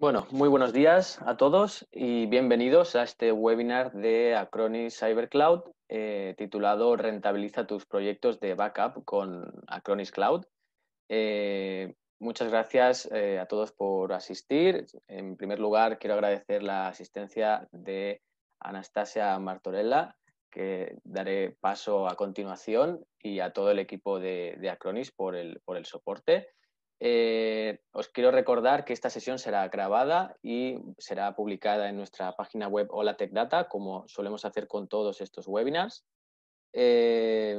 Bueno, muy buenos días a todos y bienvenidos a este webinar de Acronis Cybercloud Cloud eh, titulado Rentabiliza tus proyectos de backup con Acronis Cloud. Eh, muchas gracias eh, a todos por asistir. En primer lugar, quiero agradecer la asistencia de Anastasia Martorella, que daré paso a continuación, y a todo el equipo de, Acronis por el soporte. Eh, os quiero recordar que esta sesión será grabada y será publicada en nuestra página web Hola Tech Data, como solemos hacer con todos estos webinars. Eh,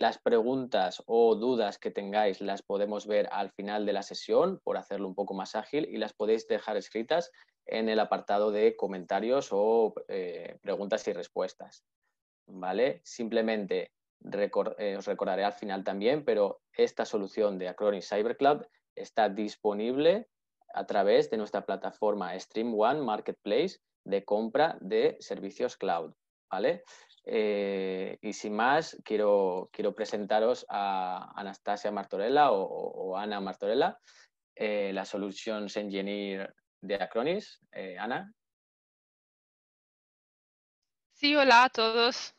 las preguntas o dudas que tengáis las podemos ver al final de la sesión por hacerlo un poco más ágil y las podéis dejar escritas en el apartado de comentarios o eh, preguntas y respuestas. ¿Vale? Simplemente eh, os recordaré al final también, pero esta solución de Acronis CyberCloud está disponible a través de nuestra plataforma Stream One Marketplace de compra de servicios cloud. ¿vale? Eh, y sin más, quiero, presentaros a Anastasia Martorella o, Ana Martorella, eh, la Solutions Engineer de Acronis. Ana. Sí, hola a todos.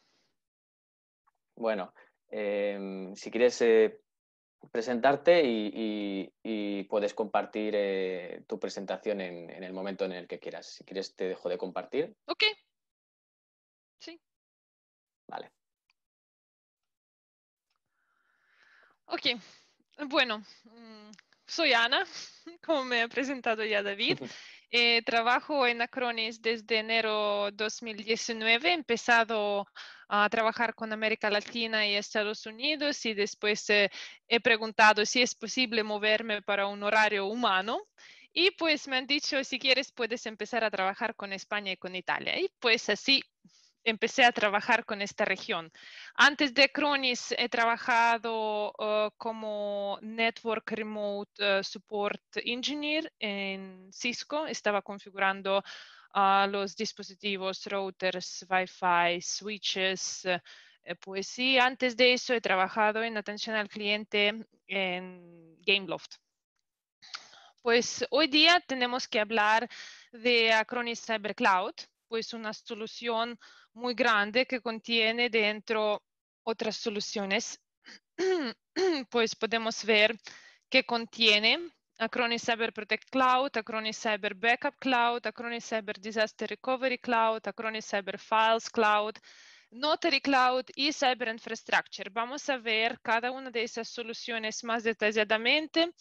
Bueno, em, si quieres eh, presentarte y, puedes compartir eh, tu presentación en, en, el momento en el que quieras. Si quieres, te dejo de compartir. Ok. Sí. Vale. Ok. Bueno, mm, soy Ana, como me ha presentado ya David. Eh, trabajo en Acronis desde enero 2019. He empezado a trabajar con América Latina y Estados Unidos y después eh, he preguntado si es posible moverme para un horario humano. Y pues me han dicho, si quieres, puedes empezar a trabajar con España y con Italia. Y pues así empecé a trabajar con esta región. Antes de Cronis he trabajado eh, como Network Remote eh, Support Engineer en Cisco. Estaba configurando ah, los dispositivos, routers, Wi-Fi, switches. Eh, pues sí, antes de eso he trabajado en atención al cliente en Gameloft. Pues hoy día tenemos que hablar de Acronis Cyber Cloud pues una solución muy grande que contiene dentro otras soluciones. pues podemos ver que contiene Acronis Cyber Protect Cloud, Acronis Cyber Backup Cloud, Acronis Cyber Disaster Recovery Cloud, Acronis Cyber Files Cloud, Notary Cloud y Cyber Infrastructure. Vamos a ver cada una de esas soluciones más detalladamente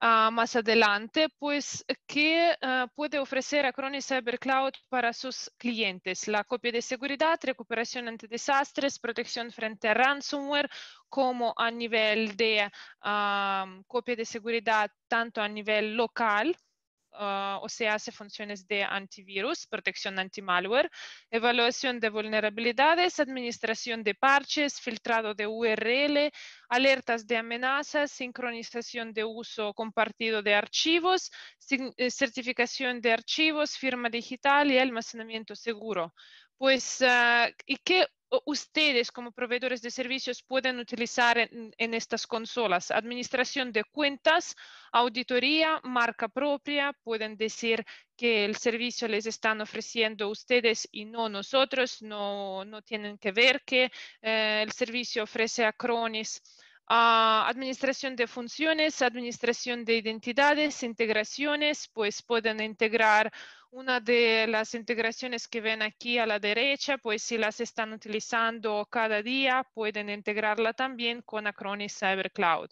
Ah, más adelante, pues ¿qué ah, puede ofrecer Acronis Cyber Cloud para sus clientes. La copia de seguridad, recuperación ante desastres, protección frente a ransomware, como a nivel de ah, copia de seguridad, tanto a nivel local Ah, o se hace funciones de antivirus, protección anti-malware, evaluación de vulnerabilidades, administración de parches, filtrado de URL, alertas de amenazas, sincronización de uso compartido de archivos, eh, certificación de archivos, firma digital y almacenamiento seguro. Pues, ah, ¿y qué ustedes como proveedores de servicios pueden utilizar en, estas consolas. Administración de cuentas, auditoría, marca propia, pueden decir que el servicio les están ofreciendo ustedes y no nosotros, no, tienen que ver que eh, el servicio ofrece a Cronis. Ah, administración de funciones, administración de identidades, integraciones, pues pueden integrar una de las integraciones que ven aquí a la derecha, pues si las están utilizando cada día, pueden integrarla también con Acronis Cyber Cloud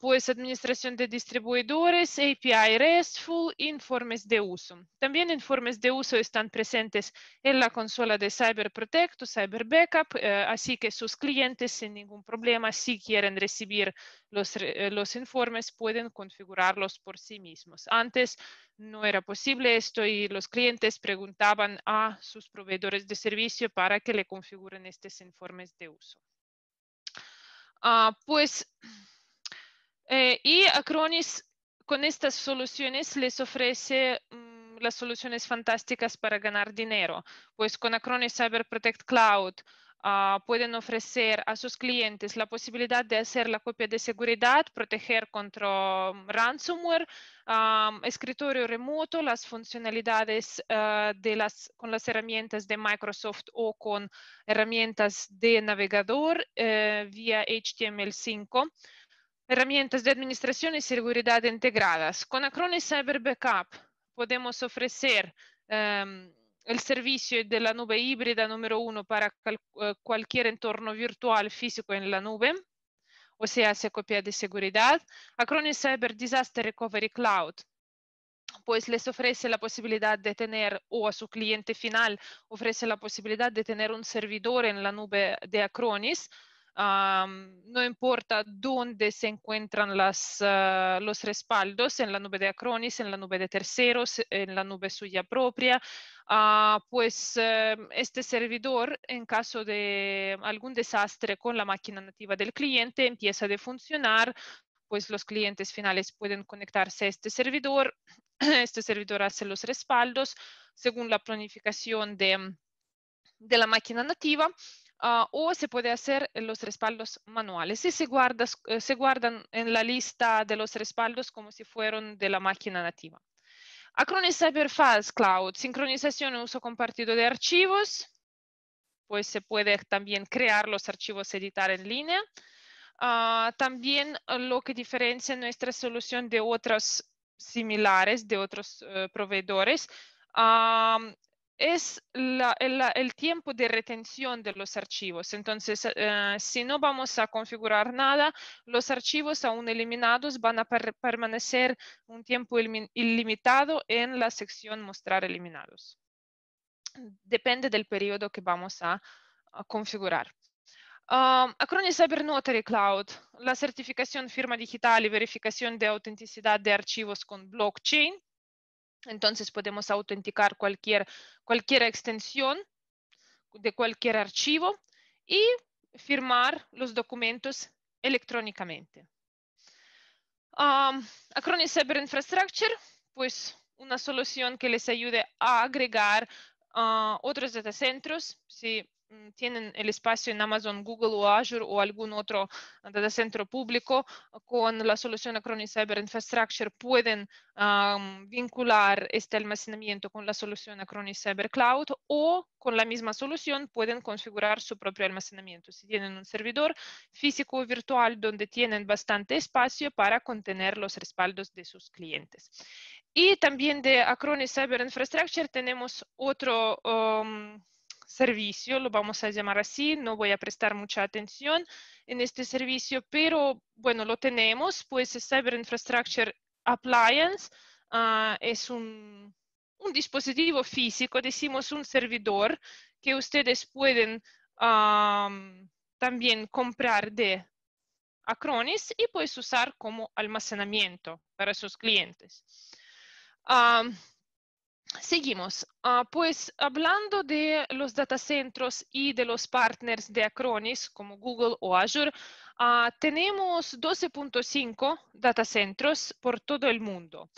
pues administración de distribuidores, API RESTful, informes de uso. También informes de uso están presentes en la consola de CyberProtect o CyberBackup, así que sus clientes sin ningún problema, si quieren recibir los, los informes, pueden configurarlos por sí mismos. Antes no era posible esto y los clientes preguntaban a sus proveedores de servicio para que le configuren estos informes de uso. pues eh, y Acronis con estas soluciones les ofrece mm, las soluciones fantásticas para ganar dinero, pues con Acronis Cyber Protect Cloud ah, pueden ofrecer a sus clientes la posibilidad de hacer la copia de seguridad, proteger contra mm, ransomware, escritorio remoto, las funcionalidades ah, con las herramientas de Microsoft o con herramientas de navegador eh, vía HTML5 herramientas de administración y seguridad integradas. Con Acronis Cyber Backup podemos ofrecer em, el servicio de la nube híbrida número uno para eh, cualquier entorno virtual físico en la nube, o sea, hace copia de seguridad. Acronis Cyber Disaster Recovery Cloud pues les ofrece la posibilidad de tener, o a su cliente final, ofrece la posibilidad de tener un servidor en la nube de Acronis, no importa dónde se encuentran las, ah, los respaldos, en la nube de Acronis, en la nube de terceros, en la nube suya propia, ah, pues eh, este servidor, en caso de algún desastre con la máquina nativa del cliente, empieza a funcionar, pues los clientes finales pueden conectarse a este servidor, este servidor hace los respaldos según la planificación de la máquina nativa Ah, o se puede hacer los respaldos manuales y eh, se, guardan en la lista de los respaldos como si fueran de la máquina nativa. Acronis files Cloud, sincronización uso compartido de archivos, pues se puede también crear los archivos, editar en línea. Ah, también ah, lo que diferencia nuestra solución de otras similares, de otros eh, proveedores, es el, tiempo de retención de los archivos. Entonces, eh, si no vamos a configurar nada, los archivos aún eliminados van a permanecer un tiempo ilimitado en la sección mostrar eliminados. Depende del periodo que vamos a, configurar. Ah, Acronis Cyber Notary Cloud, la certificación firma digital y verificación de autenticidad de archivos con blockchain entonces podemos autenticar cualquier, extensión de cualquier archivo y firmar los documentos electrónicamente. Acronis Cyber Infrastructure, pues una solución que les ayude a agregar ah, otros datacentros. Si Mm, tienen el espacio en Amazon, Google o Azure o algún otro ah, datacentro público, con la solución Acronis Cyber Infrastructure pueden vincular este almacenamiento con la solución Acronis Cyber Cloud o con la misma solución pueden configurar su propio almacenamiento. Si tienen un servidor físico o virtual donde tienen bastante espacio para contener los respaldos de sus clientes. Y también de Acronis Cyber Infrastructure tenemos otro servicio, lo vamos a llamar así, no voy a prestar mucha atención en este servicio, pero bueno, lo tenemos, pues Cyber Infrastructure Appliance ah, es un, dispositivo físico, decimos un servidor que ustedes pueden también comprar de Acronis y puedes usar como almacenamiento para sus clientes. Seguimos. Ah, pues hablando de los datacentros y de los partners de Acronis como Google o Azure, ah, tenemos 12.5 datacentros por todo el mundo.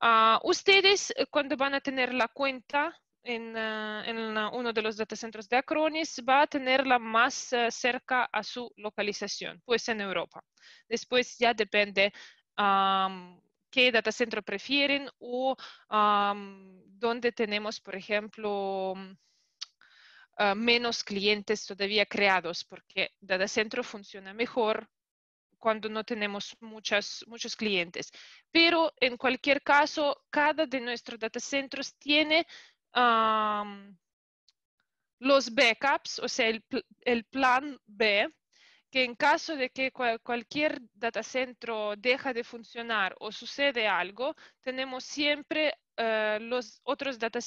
Ah, ustedes eh, cuando van a tener la cuenta en, uno de los datacentros de Acronis va a tenerla más eh, cerca a su localización, pues en Europa. Después ya depende qué data center prefieren o dónde tenemos, por ejemplo, mm, ah, menos clientes todavía creados, porque data center funciona mejor cuando no tenemos muchas, muchos clientes. Pero en cualquier caso, cada de nuestros data centers tiene los backups, o sea, el plan B que en caso de que cualquier data deje deja de funcionar o sucede algo, tenemos siempre eh, los otros data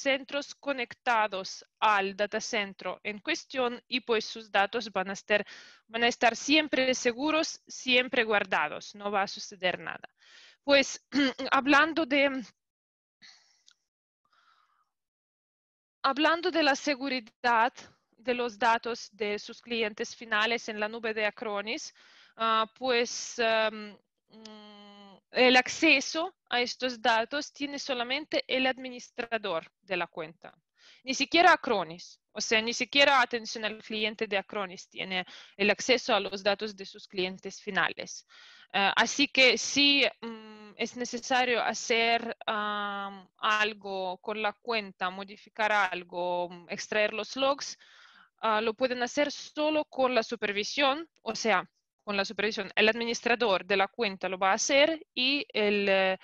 conectados al data en cuestión y pues sus datos van a, estar, van a estar siempre seguros, siempre guardados, no va a suceder nada. Pues hablando de... Hablando de la seguridad, de los datos de sus clientes finales en la nube de Acronis, ah, pues mm, el acceso a estos datos tiene solamente el administrador de la cuenta, ni siquiera Acronis. O sea, ni siquiera atención al cliente de Acronis tiene el acceso a los datos de sus clientes finales. Ah, así que si mm, es necesario hacer algo con la cuenta, modificar algo, mm, extraer los logs, Ah, lo pueden hacer solo con la supervisión, o sea, con la supervisión. El administrador de la cuenta lo va a hacer y eh, eh,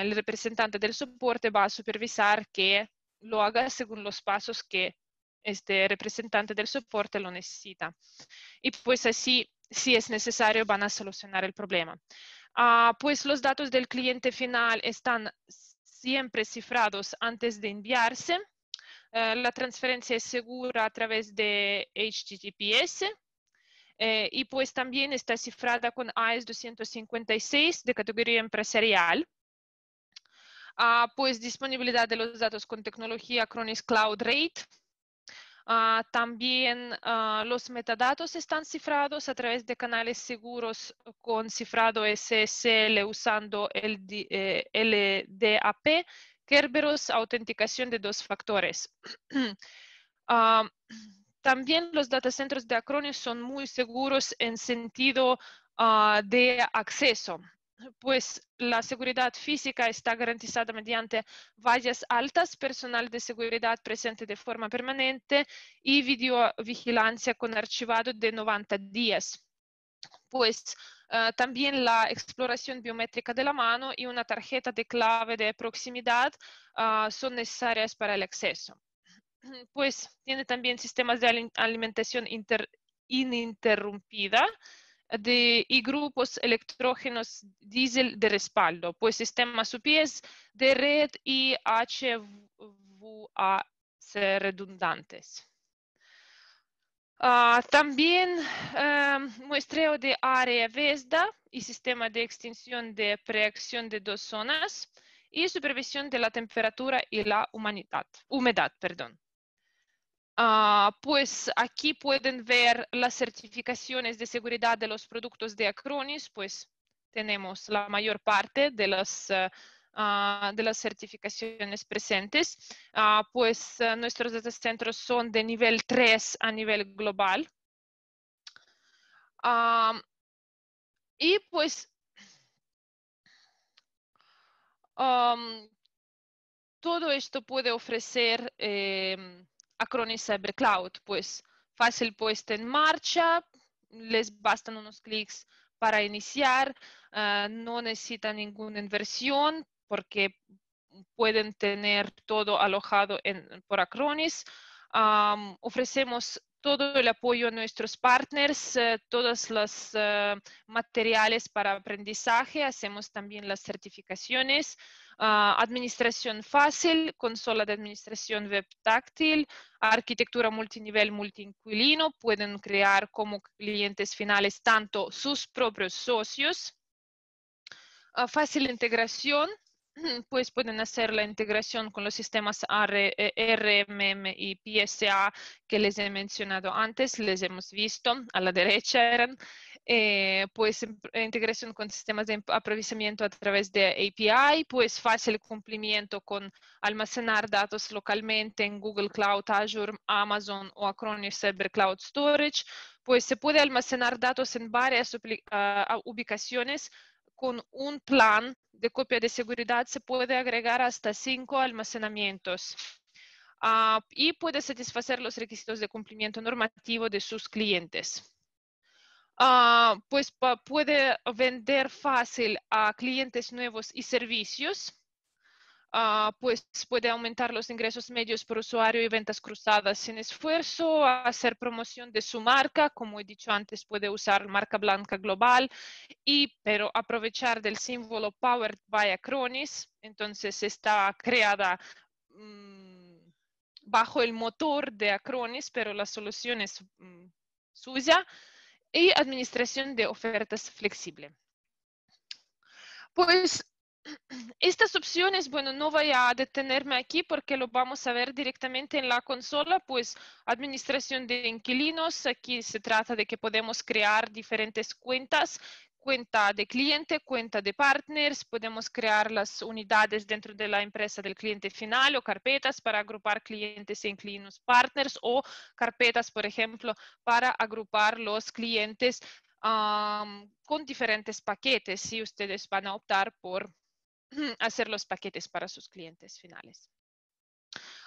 el, representante del soporte va a supervisar que lo haga según los pasos que este representante del soporte lo necesita. Y pues así, si es necesario, van a solucionar el problema. Ah, pues los datos del cliente final están siempre cifrados antes de enviarse eh, la transferencia es segura a través de HTTPS. Eh, y pues también está cifrada con AES 256 de categoría empresarial. Ah, pues disponibilidad de los datos con tecnología Cronis Cloud Rate. Ah, también ah, los metadatos están cifrados a través de canales seguros con cifrado SSL usando el eh, LDAP Kerberos, autenticación de dos factores. Ah, también los data de Acronis son muy seguros en sentido ah, de acceso, pues la seguridad física está garantizada mediante vallas altas, personal de seguridad presente de forma permanente y videovigilancia con archivado de 90 días pues ah, también la exploración biométrica de la mano y una tarjeta de clave de proximidad ah, son necesarias para el acceso. Pues tiene también sistemas de alimentación ininterrumpida y grupos electrógenos diésel de respaldo, pues sistemas UPS de red y HVAC redundantes. Ah, también em, muestreo de área VESDA y sistema de extinción de preacción de dos zonas y supervisión de la temperatura y la humedad. Perdón. Ah, pues aquí pueden ver las certificaciones de seguridad de los productos de Acronis, pues tenemos la mayor parte de las eh, Ah, de las certificaciones presentes, ah, pues ah, nuestros data centros son de nivel 3 a nivel global. y pues todo esto puede ofrecer em, Acronis Cyber Cloud, pues fácil puesta en marcha, les bastan unos clics para iniciar, no necesita ninguna inversión, porque pueden tener todo alojado por Acronis. ofrecemos todo el apoyo a nuestros partners, eh, todos los eh, materiales para aprendizaje, hacemos también las certificaciones, ah, administración fácil, consola de administración web táctil, arquitectura multinivel multiinquilino, pueden crear como clientes finales tanto sus propios socios, ah, fácil integración, pues pueden hacer la integración con los sistemas RMM e, e, y PSA que les he mencionado antes, les hemos visto, a la derecha eran, eh, pues integración con sistemas de aprovisionamiento a través de API, pues fácil cumplimiento con almacenar datos localmente en Google Cloud, Azure, Amazon o Acronis Cyber Cloud Storage, pues se puede almacenar datos en varias ah, ubicaciones con un plan de copia de seguridad se puede agregar hasta cinco almacenamientos ah, y puede satisfacer los requisitos de cumplimiento normativo de sus clientes. Ah, pues puede vender fácil a clientes nuevos y servicios Ah, pues puede aumentar los ingresos medios por usuario y ventas cruzadas sin esfuerzo, hacer promoción de su marca, como he dicho antes, puede usar marca blanca global, y pero aprovechar del símbolo Powered by Acronis, entonces está creada mm, bajo el motor de Acronis, pero la solución es mm, suya, y administración de ofertas flexible. Pues estas opciones, bueno, no voy a detenerme aquí porque lo vamos a ver directamente en la consola, pues administración de inquilinos, aquí se trata de que podemos crear diferentes cuentas, cuenta de cliente, cuenta de partners, podemos crear las unidades dentro de la empresa del cliente final o carpetas para agrupar clientes e inquilinos partners o carpetas, por ejemplo, para agrupar los clientes con diferentes paquetes si ustedes van a optar por hacer los paquetes para sus clientes finales.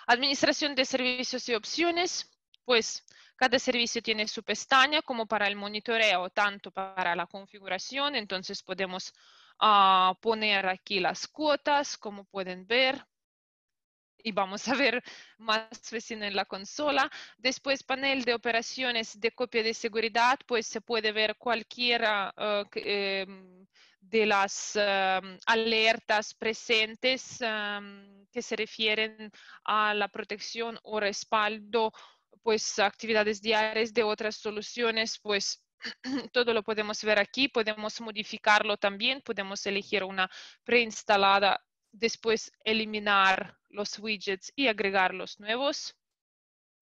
Administración de servicios y opciones. Pues cada servicio tiene su pestaña como para el monitoreo, tanto para la configuración. Entonces podemos ah, poner aquí las cuotas, como pueden ver, y vamos a ver más recién en la consola. Después, panel de operaciones de copia de seguridad, pues se puede ver cualquiera ah, em, de las em, alertas presentes em, que se refieren a la protección o respaldo, pues actividades diarias de otras soluciones, pues todo lo podemos ver aquí, podemos modificarlo también, podemos elegir una preinstalada después eliminar los widgets y agregar los nuevos.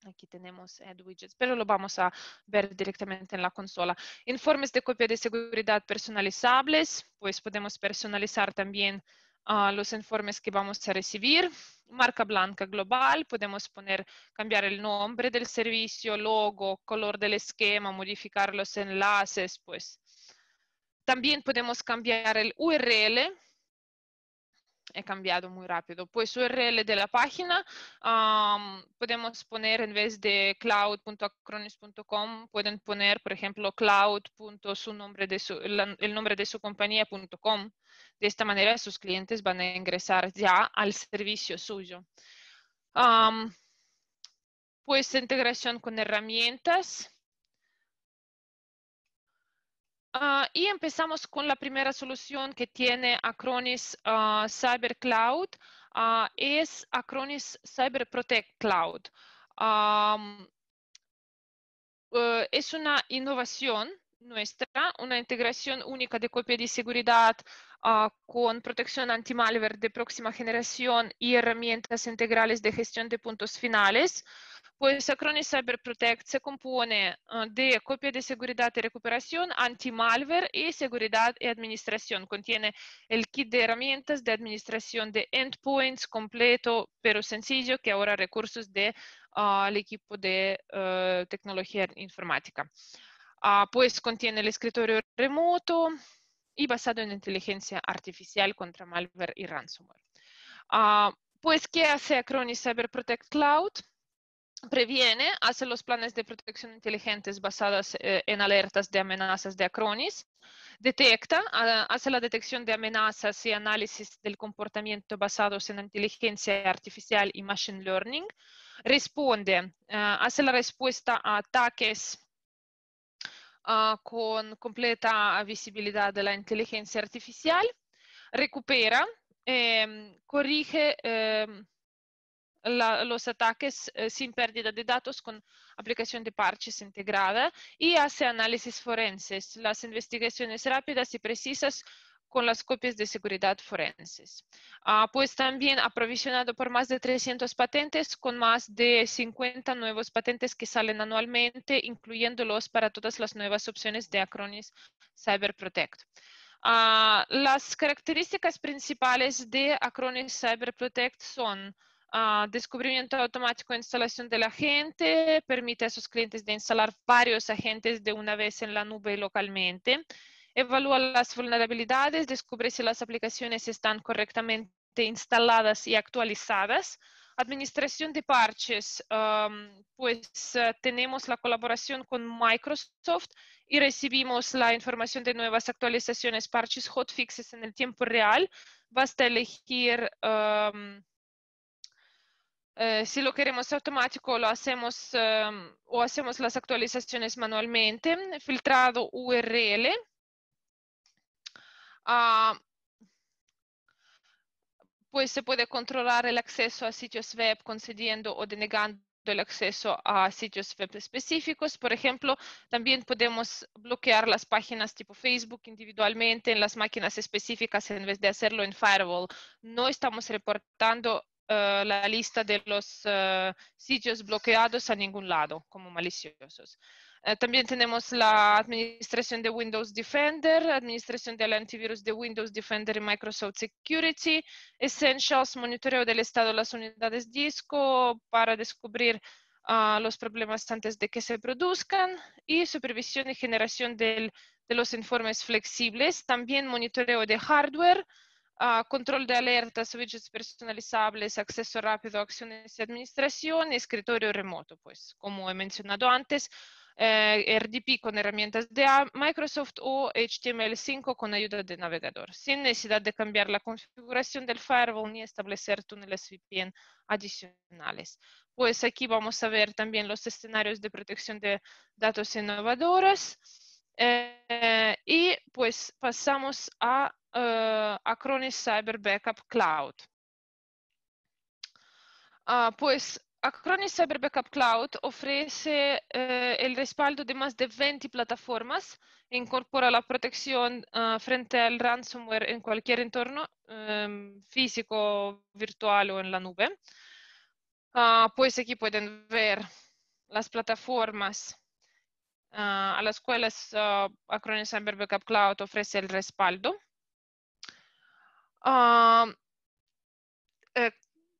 Aquí tenemos Add Widgets, pero lo vamos a ver directamente en la consola. Informes de copia de seguridad personalizables, pues podemos personalizar también ah, los informes que vamos a recibir. Marca blanca global, podemos poner, cambiar el nombre del servicio, logo, color del esquema, modificar los enlaces, pues. También podemos cambiar el URL he cambiado muy rápido. Pues URL de la página podemos poner en vez de cloud.acronis.com, pueden poner, por ejemplo, cloud. nombre de su, el nombre de su compañía.com. De esta manera sus clientes van a ingresar ya al servicio suyo. pues integración con herramientas. Ah, y empezamos con la primera solución que tiene Acronis ah, Cyber Cloud, ah, es Acronis Cyber Protect Cloud. Eh, es una innovación nuestra, una integración única de copia de seguridad Ah, con protección anti-malware de próxima generación y herramientas integrales de gestión de puntos finales. Pues Acronis Cyber Protect se compone ah, de copia de seguridad y recuperación, anti-malware y seguridad y administración. Contiene el kit de herramientas de administración de endpoints completo, pero sencillo, que ahora recursos del de, al ah, equipo de tecnología informática. pues contiene el escritorio remoto, y basado en inteligencia artificial contra malware y ransomware. Ah, pues, ¿qué hace Acronis Cyber Protect Cloud? Previene, hace los planes de protección inteligentes basados eh, en alertas de amenazas de Acronis, detecta, ah, hace la detección de amenazas y análisis del comportamiento basados en inteligencia artificial y machine learning, responde, ah, hace la respuesta a ataques con completa visibilidad de la inteligencia artificial, recupera, em, corrige em, los ataques eh, sin pérdida de datos con aplicación de parches integrada y hace análisis forenses. Las investigaciones rápidas y precisas con las copias de seguridad forenses. Ah, pues también aprovisionado por más de 300 patentes, con más de 50 nuevos patentes que salen anualmente, incluyéndolos para todas las nuevas opciones de Acronis Cyber Protect. Ah, las características principales de Acronis Cyber Protect son ah, descubrimiento automático e instalación del agente permite a sus clientes de instalar varios agentes de una vez en la nube localmente evalúa las vulnerabilidades, descubre si las aplicaciones están correctamente instaladas y actualizadas. Administración de parches, pues eh, tenemos la colaboración con Microsoft y recibimos la información de nuevas actualizaciones, parches, hotfixes en el tiempo real. Basta elegir eh, si lo queremos automático, lo hacemos o hacemos las actualizaciones manualmente. Filtrado URL, Ah, pues se puede controlar el acceso a sitios web concediendo o denegando el acceso a sitios web específicos. Por ejemplo, también podemos bloquear las páginas tipo Facebook individualmente en las máquinas específicas en vez de hacerlo en firewall. No estamos reportando eh, la lista de los eh, sitios bloqueados a ningún lado como maliciosos. Eh, también tenemos la administración de Windows Defender, administración del antivirus de Windows Defender y Microsoft Security, Essentials, monitoreo del estado de las unidades disco para descubrir ah, los problemas antes de que se produzcan y supervisión y generación de los informes flexibles, también monitoreo de hardware, ah, control de alertas, widgets personalizables, acceso rápido a acciones de administración, escritorio remoto, pues como he mencionado antes, eh, RDP con herramientas de Microsoft o HTML5 con ayuda de navegador, sin necesidad de cambiar la configuración del firewall ni establecer túneles VPN adicionales. Pues aquí vamos a ver también los escenarios de protección de datos innovadores. Eh, y pues pasamos a eh, Acronis Cyber Backup Cloud. Ah, pues Acronis eh, ah, em, ah, pues ah, Cyber Backup Cloud ofrece el respaldo de más de 20 plataformas, e eh, incorpora la protección frente al ransomware en cualquier entorno físico, virtual o en la nube. pues aquí pueden ver las plataformas a las cuales Acronis Cyber Backup Cloud ofrece el respaldo.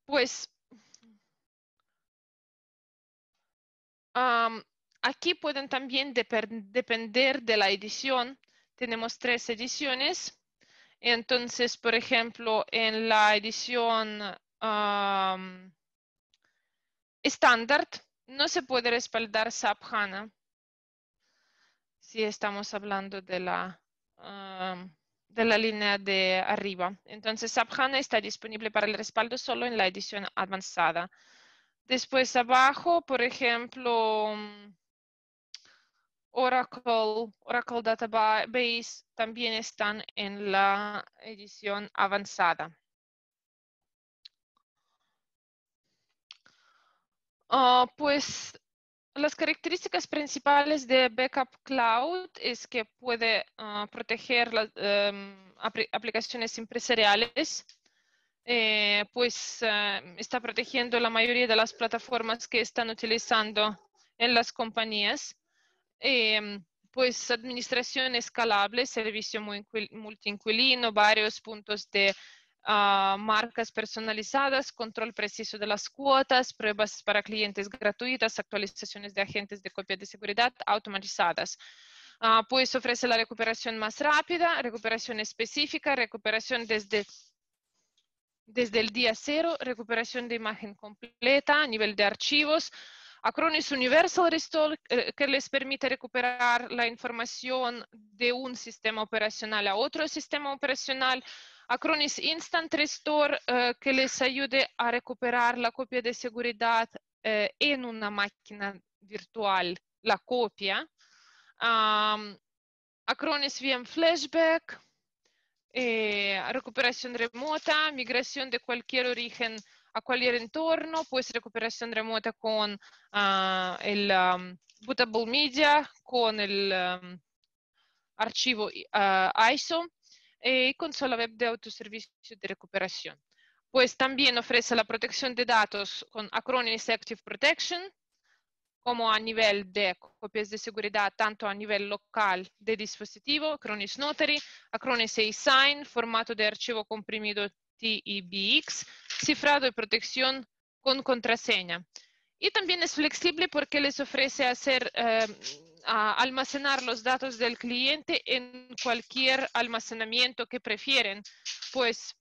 pues aquí pueden también depender de la edición. Tenemos tres ediciones. Entonces, por ejemplo, en la edición estándar no se puede respaldar SAP HANA. Si estamos hablando de la, de la línea de arriba. Entonces, SAP HANA está disponible para el respaldo solo en la edición avanzada. Después abajo, por ejemplo, mm, Oracle, Oracle Database también están en la edición avanzada. Ah, pues las características principales de Backup Cloud es que puede ah, proteger las em, aplicaciones empresariales, eh, pues ah, está protegiendo la mayoría de las plataformas que están utilizando en las compañías. Em, pues administración escalable, servicio multiinquilino, varios puntos de ah, marcas personalizadas, control preciso de las cuotas, pruebas para clientes gratuitas, actualizaciones de agentes de copia de seguridad automatizadas. Ah, pues ofrece la recuperación más rápida, recuperación específica, recuperación desde desde el día cero, recuperación de imagen completa a nivel de archivos, Acronis Universal Restore, eh, que les permite recuperar la información de un sistema operacional a otro sistema operacional. Acronis Instant Restore, eh, que les ayude a recuperar la copia de seguridad eh, en una máquina virtual, la copia. Acronis VM Flashback, eh, recuperación remota, migración de cualquier origen a cualquier entorno, pues recuperación remota con ah, el bootable media, con el archivo ah, ISO eh, y consola web de autoservicio de recuperación. Pues también ofrece la protección de datos con Acronis Active Protection, como a nivel de copias de seguridad, tanto a nivel local de dispositivo, Acronis Notary, Acronis eSign, formato de archivo comprimido TIBX, e cifrado y protección con contraseña. Y también es flexible porque les ofrece hacer, eh, almacenar los datos del cliente en cualquier almacenamiento que prefieren. Pues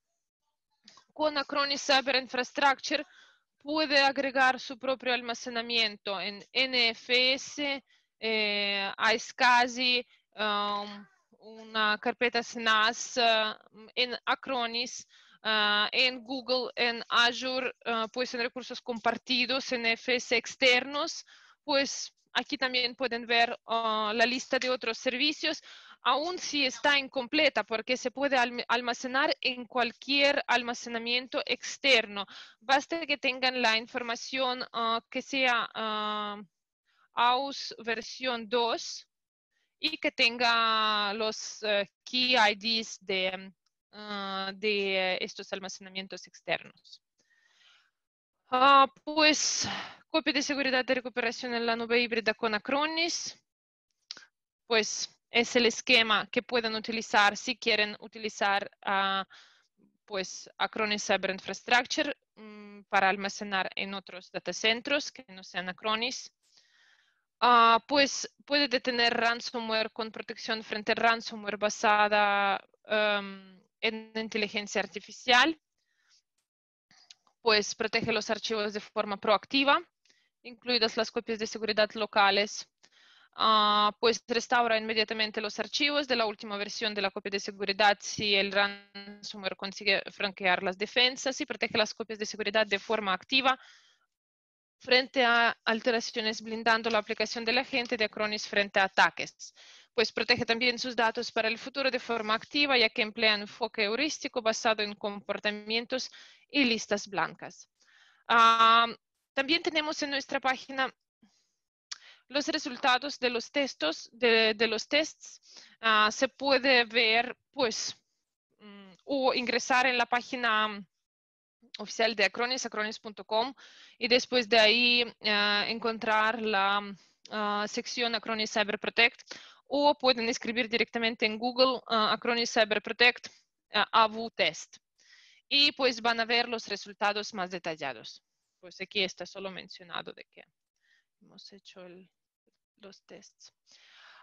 con Acronis Cyber Infrastructure puede agregar su propio almacenamiento en NFS. Eh, um, una carpeta SNAS uh, en Acronis, uh, en Google, en Azure, uh, pues en recursos compartidos, en NFS externos, pues Aquí también pueden ver ah, la lista de otros servicios, aún si está incompleta, porque se puede almacenar en cualquier almacenamiento externo. Basta que tengan la información ah, que sea AUS ah, versión 2 y que tenga los eh, key IDs de eh, estos almacenamientos externos pues copia de seguridad de recuperación en la nube híbrida con Acronis, pues es el esquema que pueden utilizar si quieren utilizar ah, pues Acronis Cyber Infrastructure mm, para almacenar en otros datacentros que no sean Acronis. Ah, pues puede detener ransomware con protección frente a ransomware basada em, en inteligencia artificial pues protege los archivos de forma proactiva, incluidas las copias de seguridad locales, ah, pues restaura inmediatamente los archivos de la última versión de la copia de seguridad si el ransomware consigue franquear las defensas y protege las copias de seguridad de forma activa frente a alteraciones blindando la aplicación del agente de Acronis frente a ataques pues protege también sus datos para el futuro de forma activa, ya que emplea enfoque heurístico basado en comportamientos y listas blancas. Ah, también tenemos en nuestra página los resultados de los textos, de, los tests. Ah, se puede ver, pues, o mm, ingresar en la página oficial de Acronis, acronis.com, y después de ahí ah, encontrar la sección Acronis Cyber Protect o pueden escribir directamente en Google ah, Acronis Cyber Protect av ah, Test. Y pues van a ver los resultados más detallados. Pues aquí está solo mencionado de que hemos hecho los tests.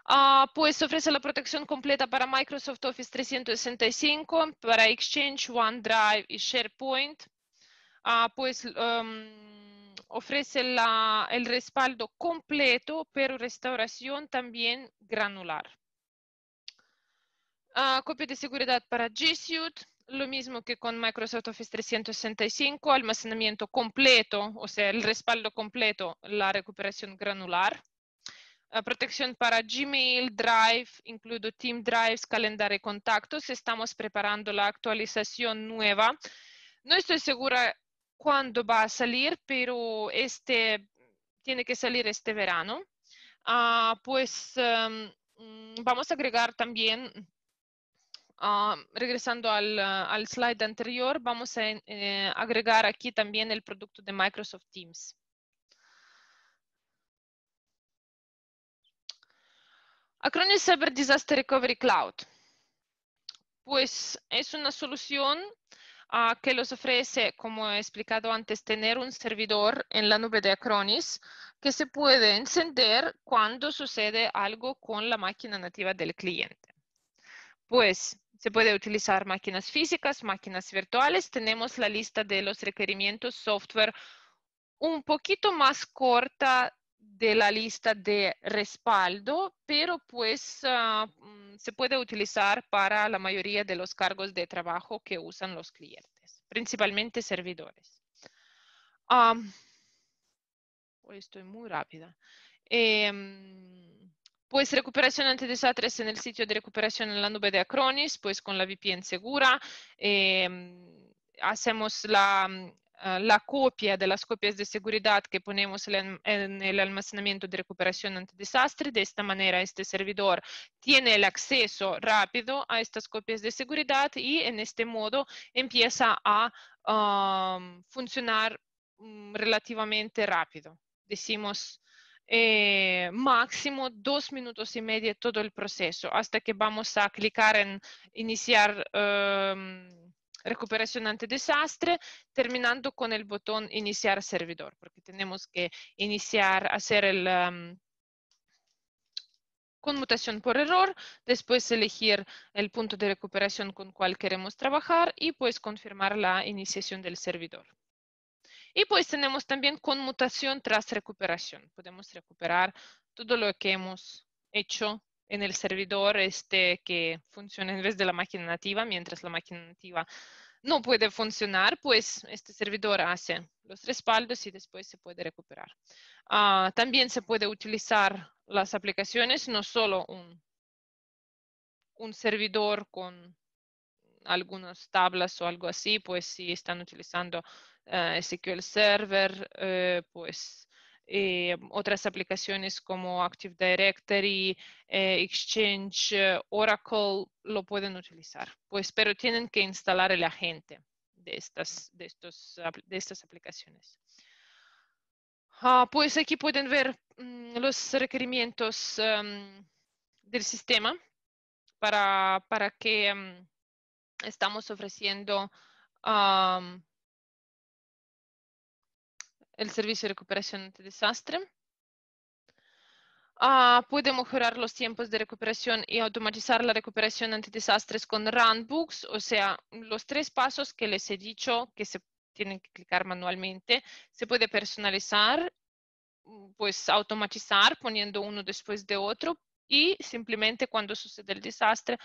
Ah, pues ofrece la protección completa para Microsoft Office 365, para Exchange, OneDrive y SharePoint. pues um, ofrece el respaldo completo, pero restauración también granular. Ah, copia de seguridad para G Suite, lo mismo que con Microsoft Office 365, almacenamiento completo, o sea, el respaldo completo, la recuperación granular. Ah, protección para Gmail, Drive, incluido Team Drives, calendario y contactos. Estamos preparando la actualización nueva. No estoy segura cuándo va a salir, pero este tiene que salir este verano. Ah, pues em, mm, vamos a agregar también, ah, regresando al, ah, al, slide anterior, vamos a eh, agregar aquí también el producto de Microsoft Teams. Acronis Cyber Disaster Recovery Cloud. Pues es una solución Ah, que los ofrece, como he explicado antes, tener un servidor en la nube de Acronis que se puede encender cuando sucede algo con la máquina nativa del cliente. Pues se puede utilizar máquinas físicas, máquinas virtuales. Tenemos la lista de los requerimientos software un poquito más corta de la lista de respaldo, pero pues ah, mm, se puede utilizar para la mayoría de los cargos de trabajo que usan los clientes, principalmente servidores. Ah, estoy muy rápida. Em, pues recuperación ante desastres en el sitio de recuperación en la nube de Acronis, pues con la VPN segura. Em, hacemos la la copia de las copias de seguridad que ponemos en, el eh, almacenamiento de recuperación ante desastre. De esta manera, este servidor tiene el acceso rápido a estas copias de seguridad y en este modo empieza a um, funcionar mm, relativamente rápido. Decimos eh, máximo dos minutos y medio todo el proceso hasta que vamos a clicar en iniciar. Um, recuperación ante desastre, terminando con el botón iniciar servidor, porque tenemos que iniciar, hacer el... conmutación por error, después elegir el punto de recuperación con cual queremos trabajar y pues confirmar la iniciación del servidor. Y pues tenemos también conmutación tras recuperación. Podemos recuperar todo lo que hemos hecho en el servidor este, que funciona en vez de la máquina nativa, mientras la máquina nativa no puede funcionar, pues este servidor hace los respaldos y después se puede recuperar. Ah, también se puede utilizar las aplicaciones, no solo un, un servidor con algunas tablas o algo así, pues si están utilizando ah, SQL Server, eh, pues eh, otras aplicaciones como Active Directory, eh, Exchange, eh, Oracle lo pueden utilizar, pues, pero tienen que instalar el agente de estas, de estos, estas aplicaciones. Ah, pues aquí pueden ver mm, los requerimientos em, del sistema para, para que em, estamos ofreciendo el servicio de recuperación ante desastre. Ah, puede mejorar los tiempos de recuperación y automatizar la recuperación ante desastres con runbooks, o sea, los tres pasos que les he dicho que se tienen que clicar manualmente. Se puede personalizar, pues automatizar poniendo uno después de otro y simplemente cuando sucede el desastre,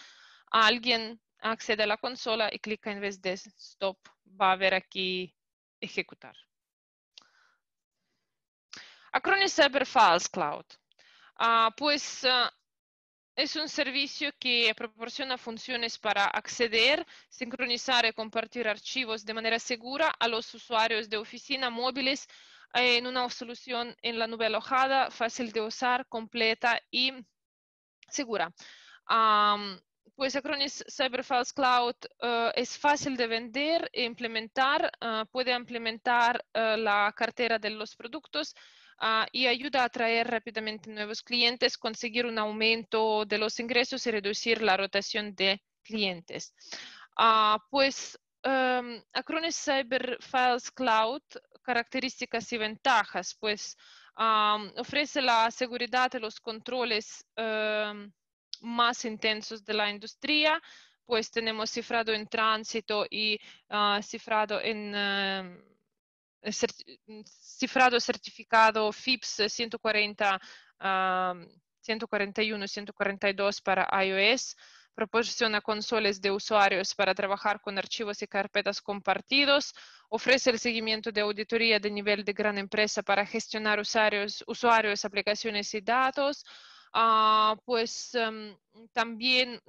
alguien accede a la consola y clica en vez de stop, va a ver aquí ejecutar. Acronis Cyber Cloud. pues es un servicio que proporciona funciones para acceder, sincronizar y compartir archivos de manera segura a los usuarios de oficina móviles eh, en una solución en la nube alojada, fácil de usar, completa y segura. pues Acronis Cyberfiles Cloud eh, es fácil de vender e implementar. Eh, puede implementar la cartera de los productos, Ah, y ayuda a atraer rápidamente nuevos clientes, conseguir un aumento de los ingresos y reducir la rotación de clientes. Ah, pues em, Acronis Cyber Files Cloud, características y ventajas, pues ofrece la seguridad y los controles em, más intensos de la industria, pues tenemos cifrado en tránsito y ah, cifrado en... Em, Mm, cifrado certificado FIPS 140, 141, 142 para iOS, proporciona consoles de usuarios para trabajar con archivos y carpetas compartidos, ofrece el seguimiento de auditoría de nivel de gran empresa para gestionar usuarios, aplicaciones y datos, ah, pues em, también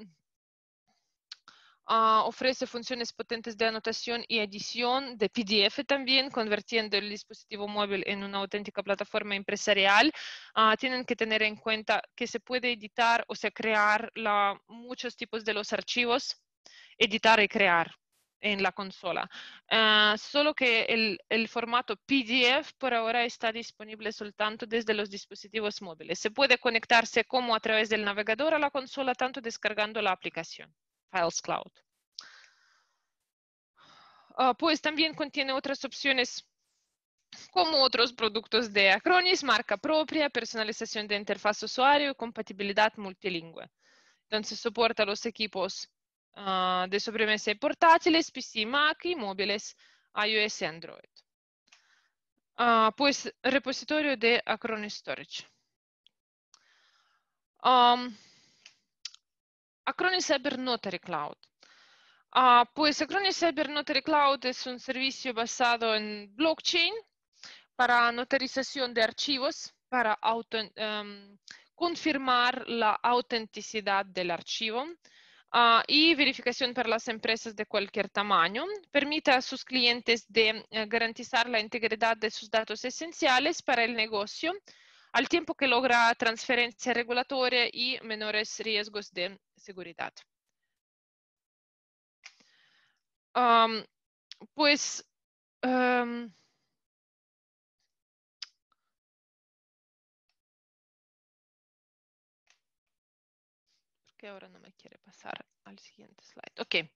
Ah, ofrece funciones potentes de anotación y edición de PDF también, convirtiendo el dispositivo móvil en una auténtica plataforma empresarial. Ah, tienen que tener en cuenta que se puede editar, o se crear muchos tipos de los archivos, editar y crear en la consola. Ah, solo que el, el, formato PDF por ahora está disponible soltanto desde los dispositivos móviles. Se puede conectarse como a través del navegador a la consola, tanto descargando la aplicación. Cloud. Ah, pues también contiene otras opciones como otros productos de Acronis, marca propia, personalización de interfaz usuario, compatibilidad multilingüe. Entonces soporta los equipos ah, de sobremesa y portátiles, PC, Mac y móviles, iOS Android. Ah, pues repositorio de Acronis Storage. Acronis Cyber Notary Cloud. Ah, pues Acronis Cyber Notary Cloud es un servicio basado en blockchain para notarización de archivos, para em, confirmar la autenticidad del archivo. Ah, y verificación para las empresas de cualquier tamaño. Permite a sus clientes de eh, garantizar la integridad de sus datos esenciales para el negocio al tiempo que logra transferencia regulatoria y menores riesgos de seguridad. pues, um, ahora no me quiere pasar al siguiente slide. Ok.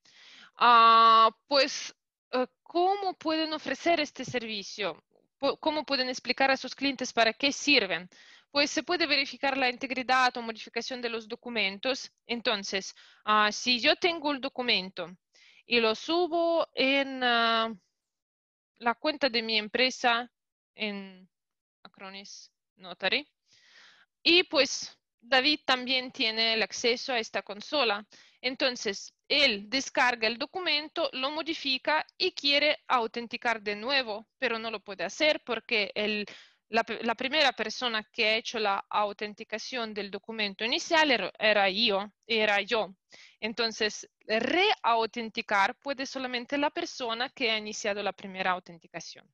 Ah, pues, eh, ¿cómo pueden ofrecer este servicio? cómo pueden explicar a sus clientes para qué sirven. Pues se puede verificar la integridad o modificación de los documentos. Entonces, ah, si yo tengo el documento y lo subo en ah, la cuenta de mi empresa en Acronis Notary, y pues David también tiene el acceso a esta consola. Entonces, él descarga el documento, lo modifica y quiere autenticar de nuevo, pero no lo puede hacer porque la, primera persona que ha hecho la autenticación del documento inicial era, yo, era yo. Entonces, reautenticar puede solamente la persona que ha iniciado la primera autenticación.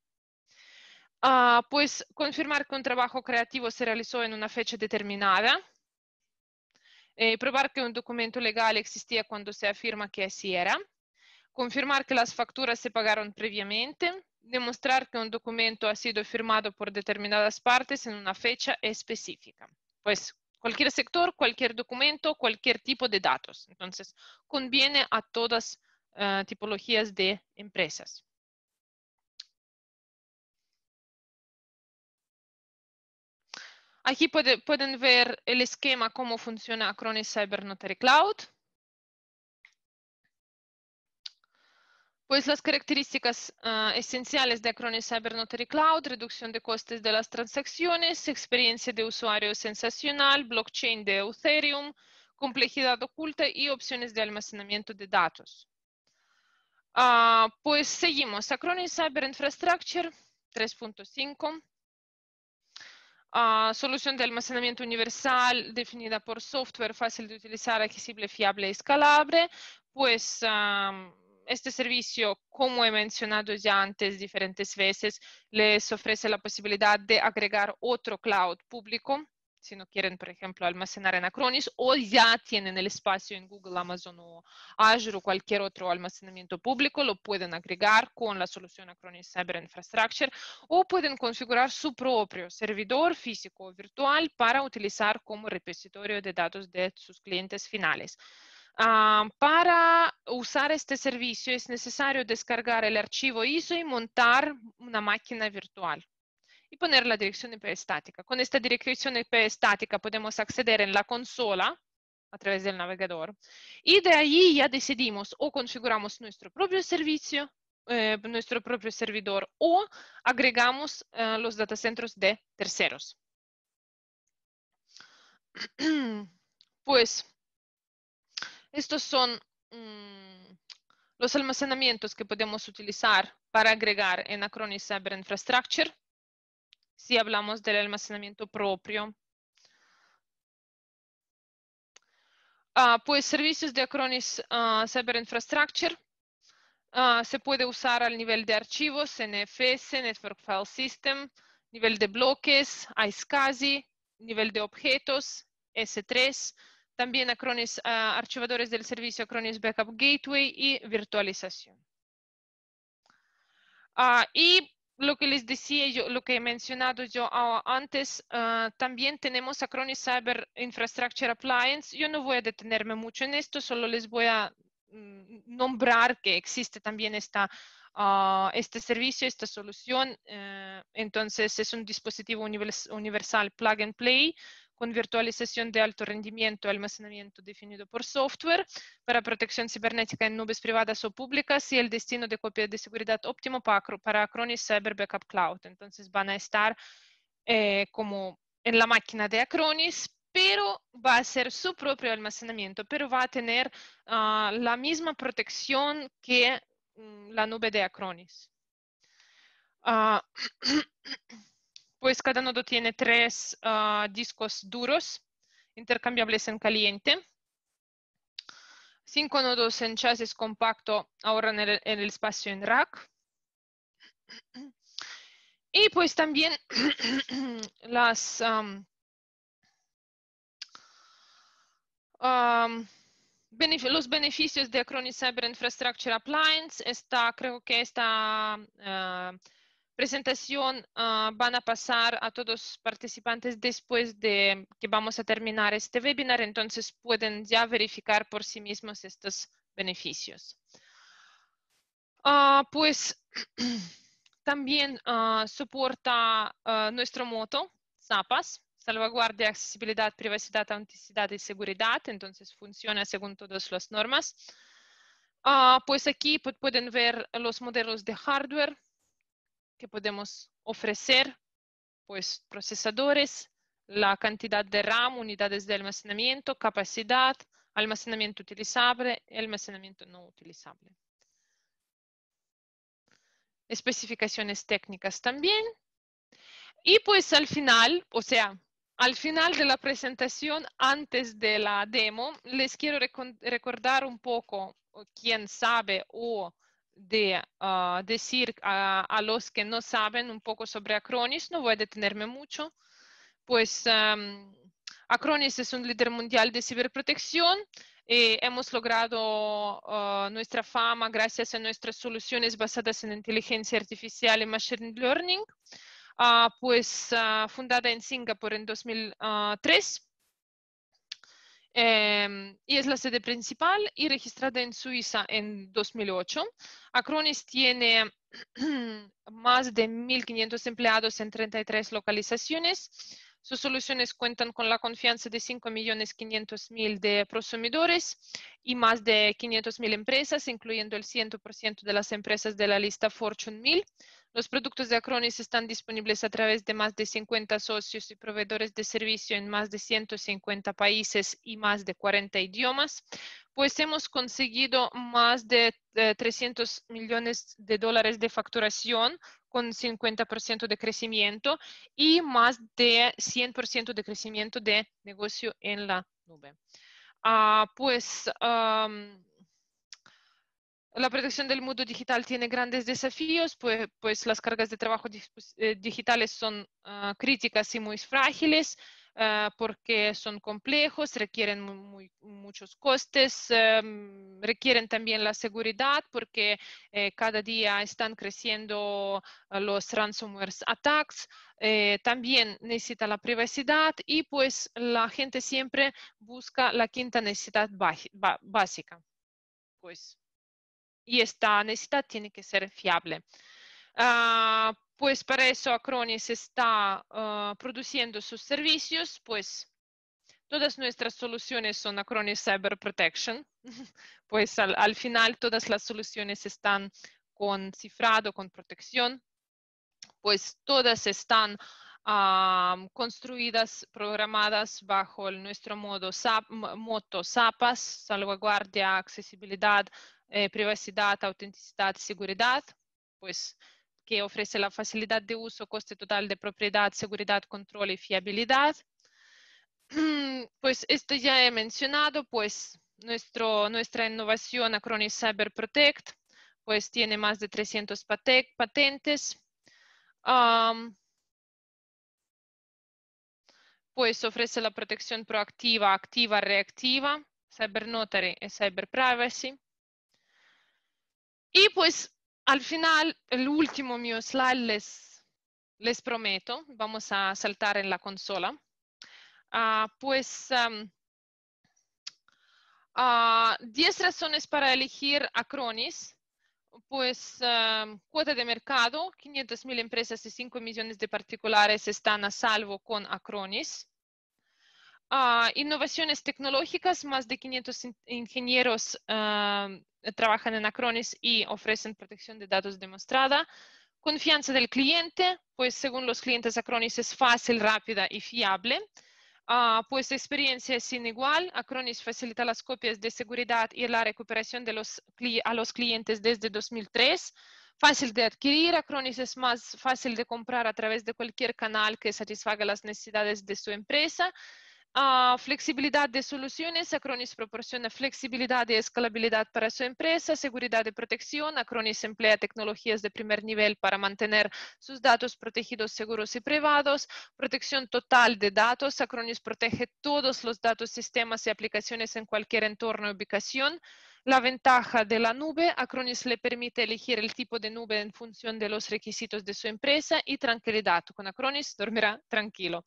Ah, pues confirmar que un trabajo creativo se realizó en una fecha determinada, eh, probar que un documento legal existía cuando se afirma que así era, confirmar que las facturas se pagaron previamente, demostrar que un documento ha sido firmado por determinadas partes en una fecha específica. Pues cualquier sector, cualquier documento, cualquier tipo de datos. Entonces, conviene a todas eh, tipologías de empresas. Aquí pueden ver el esquema, cómo funciona Acronis Cyber Notary Cloud. Pues las características ah, esenciales de Acronis Cyber Notary Cloud, reducción de costes de las transacciones, experiencia de usuario sensacional, blockchain de Ethereum, complejidad oculta y opciones de almacenamiento de datos. Ah, pues seguimos. Acronis Cyber Infrastructure 3.5 Ah, solución de almacenamiento universal definida por software, fácil de utilizar, accesible, fiable y escalable. Pues este servicio, como he mencionado ya antes diferentes veces, les ofrece la posibilidad de agregar otro cloud público si no quieren, por ejemplo, almacenar en Acronis o ya tienen el espacio en Google, Amazon o Azure o cualquier otro almacenamiento público, lo pueden agregar con la solución Acronis Cyber Infrastructure o pueden configurar su propio servidor físico o virtual para utilizar como repositorio de datos de sus clientes finales. Ah, para usar este servicio es necesario descargar el archivo ISO y montar una máquina virtual y poner la dirección IP estática. Con esta dirección IP estática podemos acceder en la consola a través del navegador y de ahí ya decidimos o configuramos nuestro propio servicio, eh, nuestro propio servidor o agregamos eh, los datacentros de terceros. Pues estos son mm, los almacenamientos que podemos utilizar para agregar en Acronis Cyber Infrastructure si hablamos del almacenamiento propio. Ah, pues servicios de Acronis ah, Cyber Infrastructure ah, se puede usar al nivel de archivos, NFS, Network File System, nivel de bloques, iSCSI, nivel de objetos, S3, también Acronis archivadores del servicio Acronis Backup Gateway y virtualización. y lo que les decía yo, lo que he mencionado yo ah, antes, ah, también tenemos Acronis Cyber Infrastructure Appliance. Yo no voy a detenerme mucho en esto, solo les voy a mm, nombrar que existe también esta, ah, este servicio, esta solución. Eh, entonces, es un dispositivo universal plug and play con virtualización de alto rendimiento, almacenamiento definido por software, para protección cibernética en nubes privadas o públicas y el destino de copia de seguridad óptimo para, Acronis Cyber Backup Cloud. Entonces van a estar eh, como en la máquina de Acronis, pero va a ser su propio almacenamiento, pero va a tener ah, la misma protección que mm, la nube de Acronis. Ah, Pues cada nodo tiene tres ah, discos duros intercambiables en caliente. Cinco nodos en chasis compacto ahora en el, espacio en rack. Y pues también las... los beneficios de Acronis Cyber Infrastructure Appliance, está, creo que esta ah, presentación ah, van a pasar a todos los participantes después de que vamos a terminar este webinar, entonces pueden ya verificar por sí mismos estos beneficios. Ah, pues también ah, soporta nuestro moto, ZAPAS, salvaguardia, accesibilidad, privacidad, autenticidad y seguridad, entonces funciona según todas las normas. pues aquí pueden ver los modelos de hardware, que podemos ofrecer, pues procesadores, la cantidad de RAM, unidades de almacenamiento, capacidad, almacenamiento utilizable, almacenamiento no utilizable. Especificaciones técnicas también. Y pues al final, o sea, al final de la presentación, antes de la demo, les quiero recordar un poco, quién sabe o de ah, decir a, los que no saben un poco sobre Acronis, no voy a detenerme mucho, pues Acronis es un líder mundial de ciberprotección. y eh, hemos logrado ah, nuestra fama gracias a nuestras soluciones basadas en inteligencia artificial y machine learning, ah, pues fundada en Singapur en 2003 Em, y es la sede principal y registrada en Suiza en 2008. Acronis tiene más de 1.500 empleados en 33 localizaciones. Sus soluciones cuentan con la confianza de 5.500.000 de prosumidores y más de 500.000 empresas, incluyendo el 100% de las empresas de la lista Fortune 1000. Los productos de Acronis están disponibles a través de más de 50 socios y proveedores de servicio en más de 150 países y más de 40 idiomas, pues hemos conseguido más de 300 millones de dólares de facturación con 50% de crecimiento y más de 100% de crecimiento de negocio en la nube. Ah, pues la protección del mundo digital tiene grandes desafíos, pues, pues las cargas de trabajo pues, eh, digitales son ah, críticas y muy frágiles ah, porque son complejos, requieren muchos costes, em, requieren también la seguridad porque eh, cada día están creciendo ah, los ransomware attacks, eh, también necesita la privacidad y pues la gente siempre busca la quinta necesidad básica. Pues y esta necesidad tiene que ser fiable. Ah, pues para eso Acronis está ah, produciendo sus servicios, pues todas nuestras soluciones son Acronis Cyber Protection, pues al, final todas las soluciones están con cifrado, con protección, pues todas están ah, construidas, programadas bajo nuestro modo, SAP, moto SAPAS, salvaguardia, accesibilidad, eh, privacidad, autenticidad, seguridad, pues que ofrece la facilidad de uso, coste total de propiedad, seguridad, control y fiabilidad. Pues esto ya he mencionado, pues nuestro, nuestra innovación Acronis Cyber Protect, pues tiene más de 300 patentes. pues ofrece la protección proactiva, activa, reactiva, Cyber Notary y Cyber Privacy. Y pues al final, el último mío slide les, prometo, vamos a saltar en la consola. Ah, pues 10 ah, razones para elegir Acronis, pues cuota de mercado, 500.000 empresas y 5 millones de particulares están a salvo con Acronis. Ah, innovaciones tecnológicas, más de 500 ingenieros ah, trabajan en Acronis y ofrecen protección de datos demostrada. Confianza del cliente, pues según los clientes Acronis es fácil, rápida y fiable. Ah, pues experiencia sin igual, Acronis facilita las copias de seguridad y la recuperación de a los clientes desde 2003 fácil de adquirir. Acronis es más fácil de comprar a través de cualquier canal que satisfaga las necesidades de su empresa. Ah, flexibilidad de soluciones, Acronis proporciona flexibilidad y escalabilidad para su empresa, seguridad y protección, Acronis emplea tecnologías de primer nivel para mantener sus datos protegidos, seguros y privados, protección total de datos, Acronis protege todos los datos, sistemas y aplicaciones en cualquier entorno y ubicación, la ventaja de la nube, Acronis le permite elegir el tipo de nube en función de los requisitos de su empresa y tranquilidad. Con Acronis dormirá tranquilo.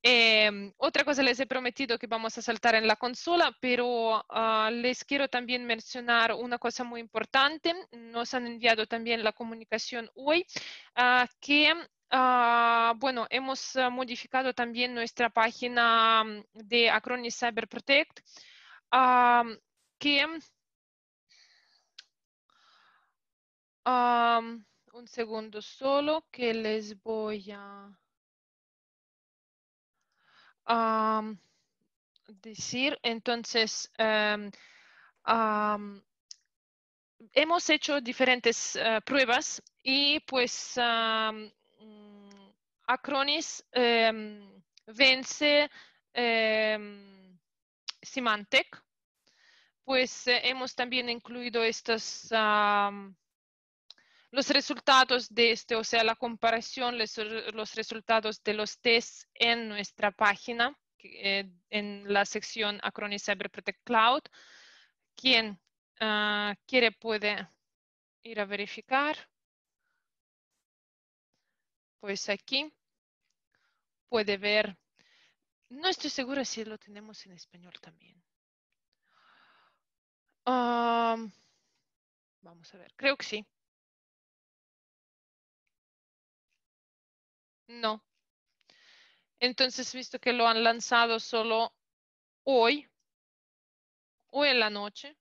Em, otra cosa les he prometido que vamos a saltar en la consola, pero ah, les quiero también mencionar una cosa muy importante. Nos han enviado también la comunicación hoy ah, que ah, bueno, hemos modificado también nuestra página mm, de Acronis Cyber Protect, un segundo solo que les voy a decir. Entonces, em, hemos hecho diferentes eh, pruebas y pues mm, Acronis em, vence em, Symantec. Pues eh, hemos también incluido estas los resultados de este, o sea, la comparación, los resultados de los tests en nuestra página, eh, en la sección Acronis Cyber Protect Cloud. Quien ah, quiere puede ir a verificar. Pues aquí puede ver. No estoy segura si lo tenemos en español también. Ah, vamos a ver, creo que sí. No. Entonces, visto que lo han lanzado solo hoy, hoy en la noche,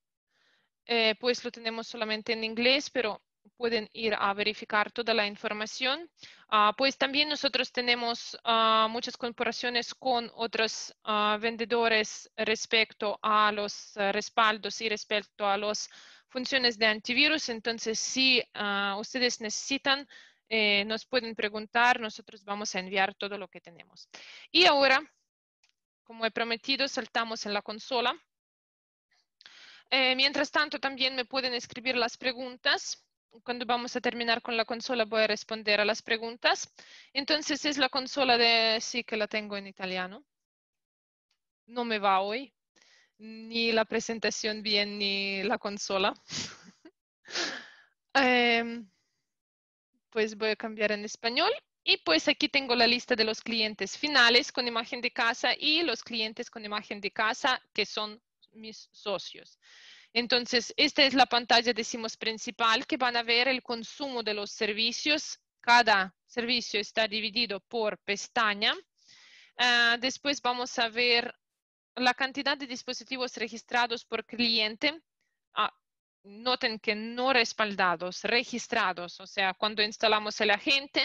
eh, pues lo tenemos solamente en inglés, pero pueden ir a verificar toda la información. Ah, pues también nosotros tenemos ah, muchas comparaciones con otros ah, vendedores respecto a los respaldos y respecto a las funciones de antivirus. Entonces, si ustedes necesitan eh, nos pueden preguntar, nosotros vamos a enviar todo lo que tenemos. Y ahora, como he prometido, saltamos en la consola. Eh, mientras tanto, también me pueden escribir las preguntas. Cuando vamos a terminar con la consola, voy a responder a las preguntas. Entonces, es la consola de... Sí, que la tengo en italiano. No me va hoy. Ni la presentación bien, ni la consola. Em, pues voy a cambiar en español. Y pues aquí tengo la lista de los clientes finales con imagen de casa y los clientes con imagen de casa que son mis socios. Entonces, esta es la pantalla, decimos, principal que van a ver el consumo de los servicios. Cada servicio está dividido por pestaña. Ah, después vamos a ver la cantidad de dispositivos registrados por cliente. Ah, noten que no respaldados, registrados, o sea, cuando instalamos el agente,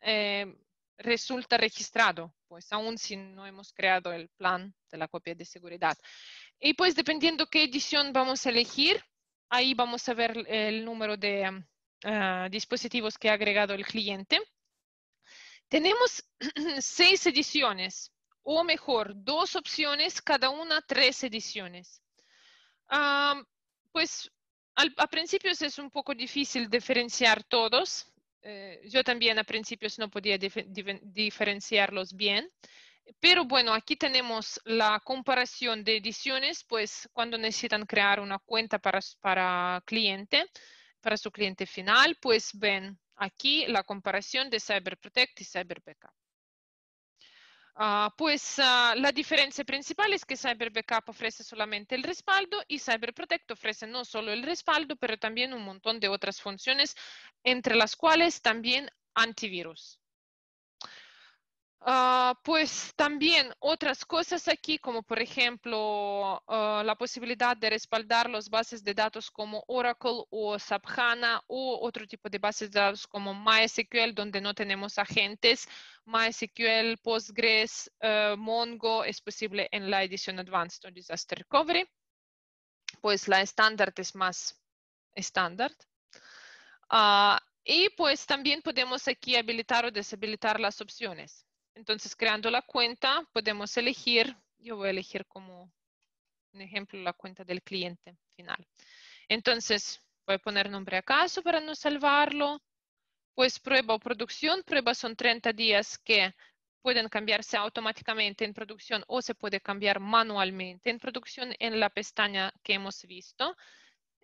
eh, resulta registrado, pues aún si no hemos creado el plan de la copia de seguridad. Y pues dependiendo qué edición vamos a elegir, ahí vamos a ver el número de um, ah, dispositivos que ha agregado el cliente. Tenemos seis ediciones, o mejor, dos opciones, cada una tres ediciones. Ah, pues al, a principios es un poco difícil diferenciar todos. Eh, yo también a principios no podía diferenciarlos bien. Pero bueno, aquí tenemos la comparación de ediciones, pues cuando necesitan crear una cuenta para, para cliente, para su cliente final, pues ven aquí la comparación de CyberProtect y CyberBackup. Ah, pues ah, la diferencia principal es que Cyber Backup ofrece solamente el respaldo y Cyber Protect ofrece no solo el respaldo, pero también un montón de otras funciones, entre las cuales también antivirus. Ah, pues también otras cosas aquí, como por ejemplo ah, la posibilidad de respaldar las bases de datos como Oracle o SAP HANA o otro tipo de bases de datos como MySQL, donde no tenemos agentes. MySQL, Postgres, eh, Mongo es posible en la edición Advanced o Disaster Recovery. Pues la estándar es más estándar. Ah, y pues también podemos aquí habilitar o deshabilitar las opciones. Entonces, creando la cuenta, podemos elegir, yo voy a elegir como un ejemplo la cuenta del cliente final. Entonces, voy a poner nombre a caso para no salvarlo. Pues prueba o producción, prueba son 30 días que pueden cambiarse automáticamente en producción o se puede cambiar manualmente en producción en la pestaña que hemos visto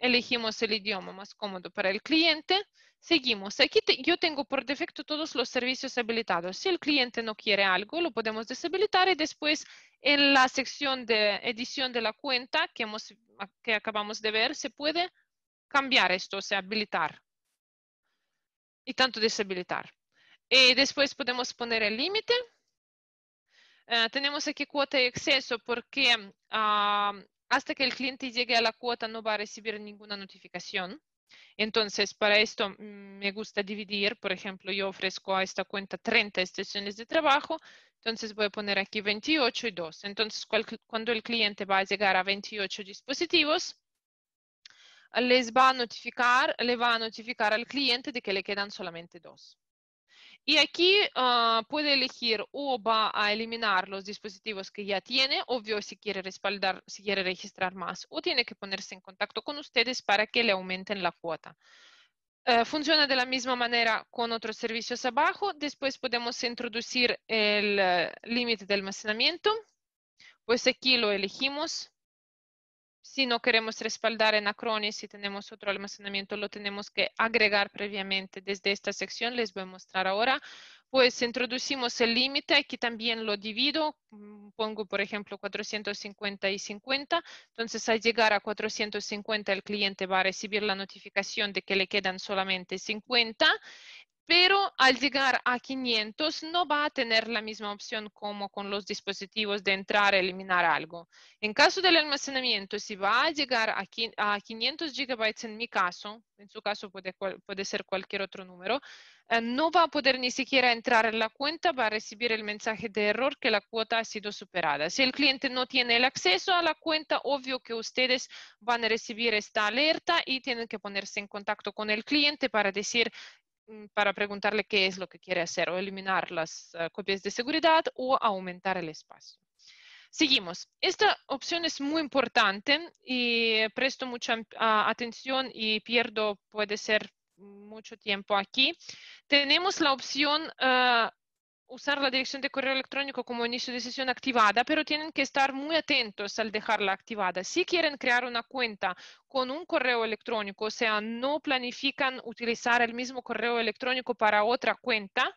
elegimos el idioma más cómodo para el cliente. Seguimos. Aquí yo tengo por defecto todos los servicios habilitados. Si el cliente no quiere algo, lo podemos deshabilitar y después en la sección de edición de la cuenta que, hemos, que acabamos de ver, se puede cambiar esto, o sea, habilitar y tanto deshabilitar. Y eh, después podemos poner el límite. Eh, tenemos aquí cuota de exceso porque ah, hasta que el cliente llegue a la cuota no va a recibir ninguna notificación. Entonces, para esto mm, me gusta dividir, por ejemplo, yo ofrezco a esta cuenta 30 estaciones de trabajo, entonces voy a poner aquí 28 y 2. Entonces, cuando el cliente va a llegar a 28 dispositivos, les va a notificar, le va a notificar al cliente de que le quedan solamente dos. Y aquí ah, puede elegir o va a eliminar los dispositivos que ya tiene, obvio si quiere respaldar, si quiere registrar más, o tiene que ponerse en contacto con ustedes para que le aumenten la cuota. Eh, funciona de la misma manera con otros servicios abajo. Después podemos introducir el eh, límite de almacenamiento. Pues aquí lo elegimos si no queremos respaldar en Acronis y tenemos otro almacenamiento, lo tenemos que agregar previamente desde esta sección, les voy a mostrar ahora. Pues introducimos el límite, aquí también lo divido, mm, pongo por ejemplo 450 y 50, entonces al llegar a 450 el cliente va a recibir la notificación de que le quedan solamente 50 pero al llegar a 500 no va a tener la misma opción como con los dispositivos de entrar, eliminar algo. En caso del almacenamiento, si va a llegar a 500 gigabytes en mi caso, en su caso puede, ser cualquier otro número, eh, no va a poder ni siquiera entrar en la cuenta, va a recibir el mensaje de error que la cuota ha sido superada. Si el cliente no tiene el acceso a la cuenta, obvio que ustedes van a recibir esta alerta y tienen que ponerse en contacto con el cliente para decir Mm, para preguntarle qué es lo que quiere hacer o eliminar las ah, copias de seguridad o aumentar el espacio. Seguimos. Esta opción es muy importante y presto mucha atención y pierdo, puede ser mucho tiempo aquí. Tenemos la opción ah, usar la dirección de correo electrónico como inicio de sesión activada, pero tienen que estar muy atentos al dejarla activada. Si quieren crear una cuenta con un correo electrónico, o sea, no planifican utilizar el mismo correo electrónico para otra cuenta,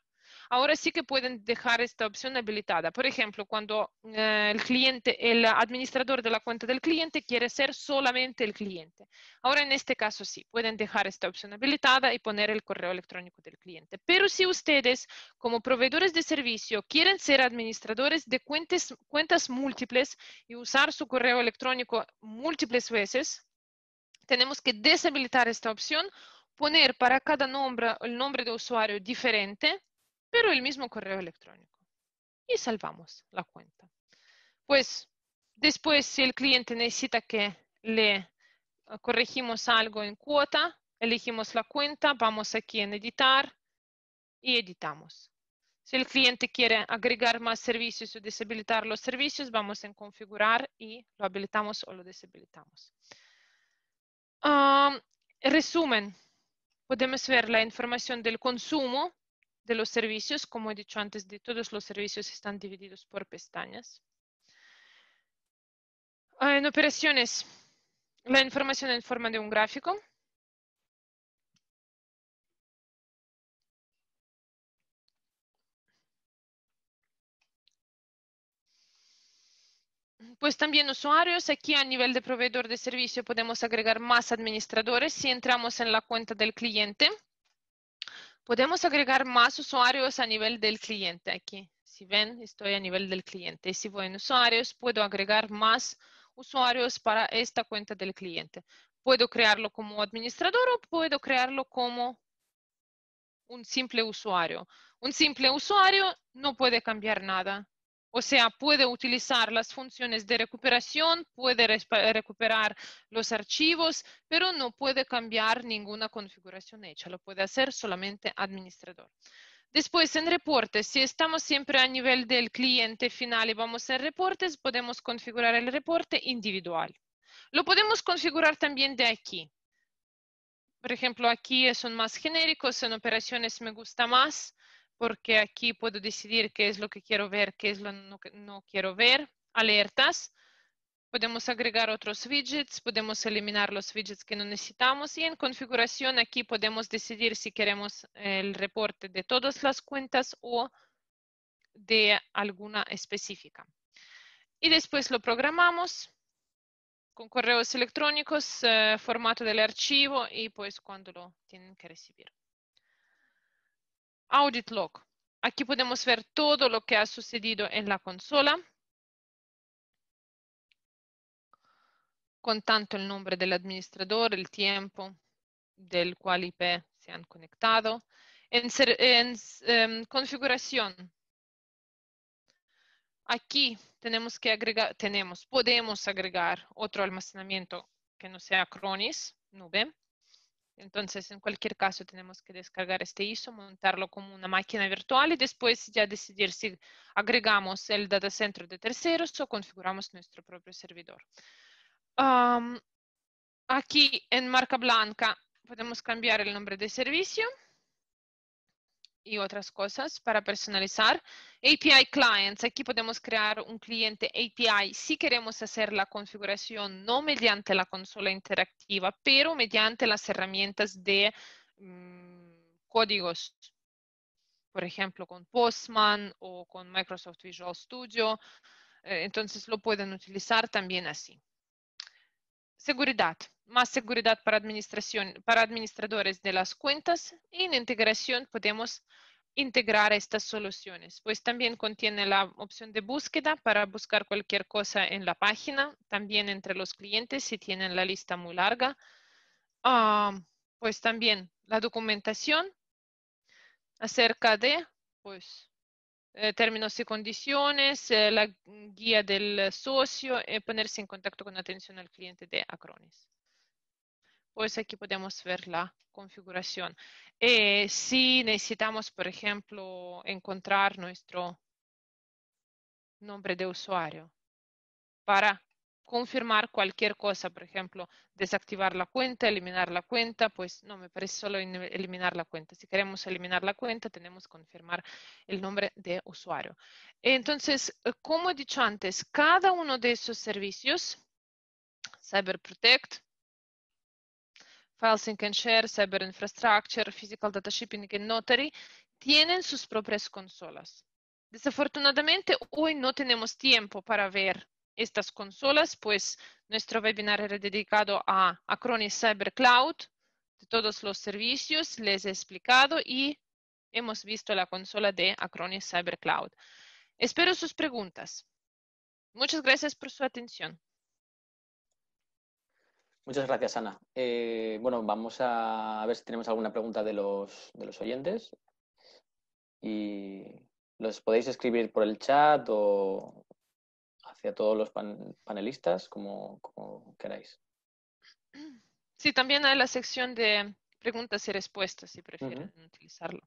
ahora sí que pueden dejar esta opción habilitada. Por ejemplo, cuando eh, el cliente, el administrador de la cuenta del cliente quiere ser solamente el cliente. Ahora en este caso sí, pueden dejar esta opción habilitada y poner el correo electrónico del cliente. Pero si ustedes, como proveedores de servicio, quieren ser administradores de cuentas múltiples y usar su correo electrónico múltiples veces, tenemos que deshabilitar esta opción, poner para cada nombre el nombre de usuario diferente pero el mismo correo electrónico. Y salvamos la cuenta. Pues después, si el cliente necesita que le ah, corregimos algo en cuota, elegimos la cuenta, vamos aquí en editar y editamos. Si el cliente quiere agregar más servicios o deshabilitar los servicios, vamos en configurar y lo habilitamos o lo deshabilitamos. Ah, resumen, podemos ver la información del consumo, de los servicios, como he dicho antes, de todos los servicios están divididos por pestañas. Ah, en operaciones, la información en forma de un gráfico. Pues también usuarios, aquí a nivel de proveedor de servicio podemos agregar más administradores si entramos en la cuenta del cliente. Podemos agregar más usuarios a nivel del cliente aquí. Si ven, estoy a nivel del cliente. y Si voy en usuarios, puedo agregar más usuarios para esta cuenta del cliente. Puedo crearlo como administrador o puedo crearlo como un simple usuario. Un simple usuario no puede cambiar nada. O sea, puede utilizar las funciones de recuperación, puede recuperar los archivos, pero no puede cambiar ninguna configuración hecha. Lo puede hacer solamente administrador. Después, en reportes, si estamos siempre a nivel del cliente final y vamos a reportes, podemos configurar el reporte individual. Lo podemos configurar también de aquí. Por ejemplo, aquí son más genéricos, en operaciones me gusta más porque aquí puedo decidir qué es lo que quiero ver, qué es lo que no, quiero ver. Alertas. Podemos agregar otros widgets, podemos eliminar los widgets que no necesitamos y en configuración aquí podemos decidir si queremos el reporte de todas las cuentas o de alguna específica. Y después lo programamos con correos electrónicos, eh, formato del archivo y pues cuando lo tienen que recibir. Audit log. Aquí podemos ver todo lo que ha sucedido en la consola. con tanto el nombre del administrador, el tiempo del cual IP se han conectado. En, em, configuración, aquí tenemos que agregar, tenemos, podemos agregar otro almacenamiento que no sea Cronis, nube. Entonces, en cualquier caso, tenemos que descargar este ISO, montarlo como una máquina virtual y después ya decidir si agregamos el data center de terceros o configuramos nuestro propio servidor. aquí en marca blanca podemos cambiar el nombre de servicio y otras cosas para personalizar. API Clients, aquí podemos crear un cliente API si queremos hacer la configuración no mediante la consola interactiva, pero mediante las herramientas de mm, códigos. Por ejemplo, con Postman o con Microsoft Visual Studio. Eh, entonces lo pueden utilizar también así. Seguridad más seguridad para, para administradores de las cuentas y en integración podemos integrar estas soluciones, pues también contiene la opción de búsqueda para buscar cualquier cosa en la página, también entre los clientes si tienen la lista muy larga, ah, pues también la documentación acerca de pues, eh, términos y condiciones, eh, la guía del socio, eh, ponerse en contacto con atención al cliente de Acronis. Pues aquí podemos ver la configuración. Eh, si necesitamos, por ejemplo, encontrar nuestro nombre de usuario para confirmar cualquier cosa, por ejemplo, desactivar la cuenta, eliminar la cuenta, pues no, me parece solo eliminar la cuenta. Si queremos eliminar la cuenta, tenemos que confirmar el nombre de usuario. Entonces, eh, como he dicho antes, cada uno de esos servicios, CyberProtect, file sync and share, cyber infrastructure, physical data shipping and notary, tienen sus propias consolas. Desafortunadamente, hoy no tenemos tiempo para ver estas consolas, pues nuestro webinar era dedicado a Acronis Cyber Cloud, de todos los servicios, les he explicado y hemos visto la consola de Acronis Cyber Cloud. Espero sus preguntas. Muchas gracias por su atención. Muchas gracias, Ana. Eh, bueno, vamos a ver si tenemos alguna pregunta de los, de los oyentes. Y los podéis escribir por el chat o hacia todos los panelistas, como, queráis. Sí, también hay la sección de preguntas y respuestas, si prefieren utilizarlo.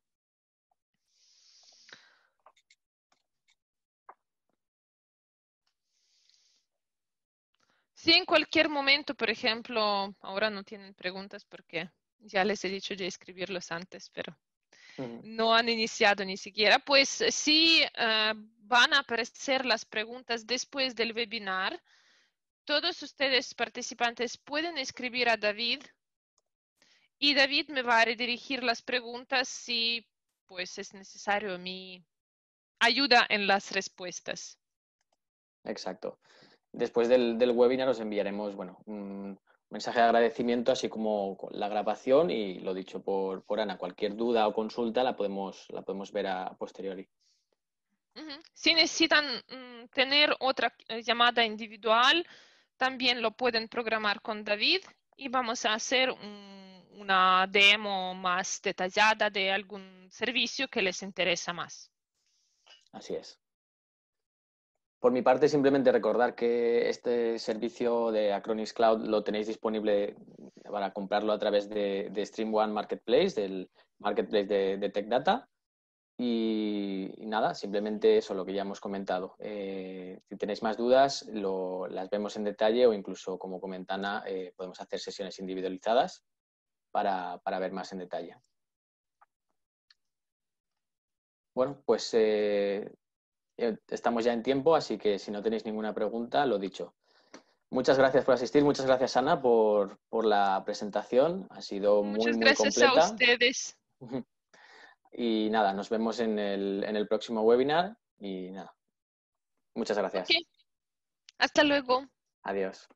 Si en cualquier momento, por ejemplo, ahora no tienen preguntas porque ya les he dicho de escribirlos antes, pero no han iniciado ni siquiera. Pues eh, si eh, van a aparecer las preguntas después del webinar. Todos ustedes participantes pueden escribir a David y David me va a redirigir las preguntas si pues es necesario mi ayuda en las respuestas. Exacto. Después del, webinar os enviaremos bueno, un mensaje de agradecimiento, así como la grabación y lo dicho por, Ana. Cualquier duda o consulta la podemos, la podemos ver a, posteriori. Si necesitan mm, tener otra eh, llamada individual, también lo pueden programar con David y vamos a hacer una demo más detallada de algún servicio que les interesa más. Así es. Por mi parte, simplemente recordar que este servicio de Acronis Cloud lo tenéis disponible para comprarlo a través de, Stream One Marketplace, del marketplace de, de Data. Y, nada, simplemente eso, lo que ya hemos comentado. Eh, si tenéis más dudas, las vemos en detalle o incluso, como comentana, eh, podemos hacer sesiones individualizadas para, ver más en detalle. Bueno, pues eh, eh, estamos ya en tiempo, así que si no tenéis ninguna pregunta, lo dicho. Muchas gracias por asistir, muchas gracias Ana por, la presentación, ha sido muy, muchas completa. Muchas gracias a ustedes. Y nada, nos vemos en el, próximo webinar y nada. Muchas gracias. Hasta luego. Adiós.